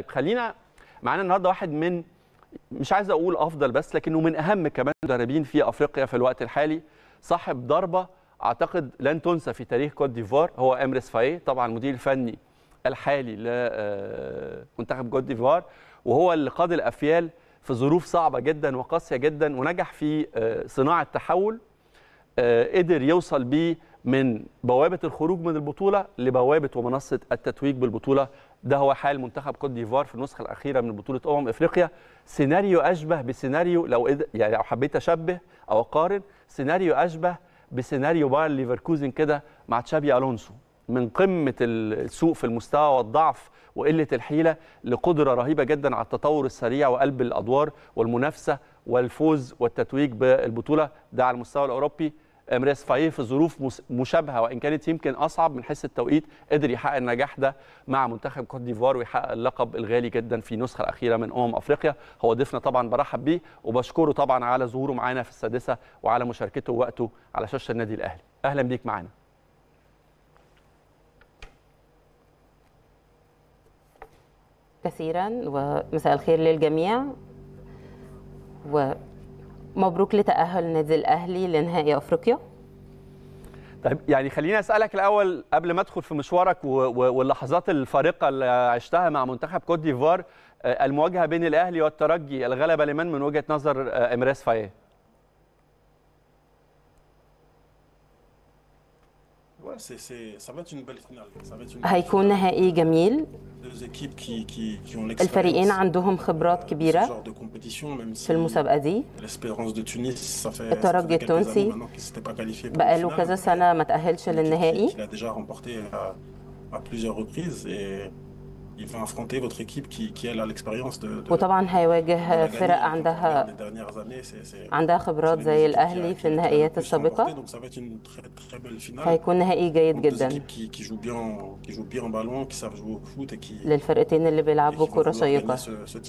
طيب خلينا معانا النهارده واحد من مش عايز اقول افضل بس لكنه من اهم كمان المدربين في افريقيا في الوقت الحالي صاحب ضربه اعتقد لن تنسى في تاريخ كوت ديفوار هو امريس فايه طبعا المدير الفني الحالي لمنتخب آه، كوت ديفوار وهو اللي قاد الافيال في ظروف صعبه جدا وقاسيه جدا ونجح في آه، صناعه تحول آه، قدر يوصل بيه من بوابه الخروج من البطوله لبوابه ومنصه التتويج بالبطوله ده هو حال منتخب كوت ديفوار في النسخه الاخيره من بطوله امم افريقيا سيناريو اشبه بسيناريو لو يعني لو حبيت اشبه او اقارن سيناريو اشبه بسيناريو باير ليفركوزن كده مع تشابي الونسو من قمه السوء في المستوى والضعف وقله الحيله لقدره رهيبه جدا على التطور السريع وقلب الادوار والمنافسه والفوز والتتويج بالبطوله ده على المستوى الاوروبي ميراس فايه في ظروف مشابهه وان كانت يمكن اصعب من حيث التوقيت قدر يحقق النجاح ده مع منتخب كوت ديفوار ويحقق اللقب الغالي جدا في النسخه الاخيره من امم افريقيا هو ضيفنا طبعا برحب بيه وبشكره طبعا على ظهوره معانا في السادسه وعلى مشاركته ووقته على شاشه النادي الاهلي اهلا بيك معانا كثيرا ومساء الخير للجميع و مبروك لتأهل النادي الأهلي لنهائي أفريقيا طيب يعني خليني اسالك الاول قبل ما ادخل في مشوارك واللحظات الفارقه اللي عشتها مع منتخب كوت ديفوار آه، المواجهه بين الاهلي والترجي الغلبه لمن من وجهه نظر آه، امريس فايه هيكون نهائي جميل الفريقين عندهم خبرات كبيرة في المسابقة دي الترجي التونسي بقاله كذا سنة ما تأهلش للنهائي وطبعا هيواجه فرق عندها عندها خبرات زي الاهلي في النهائيات السابقه هيكون نهائي جيد جدا للفرقتين اللي بيلعبوا كره شيقه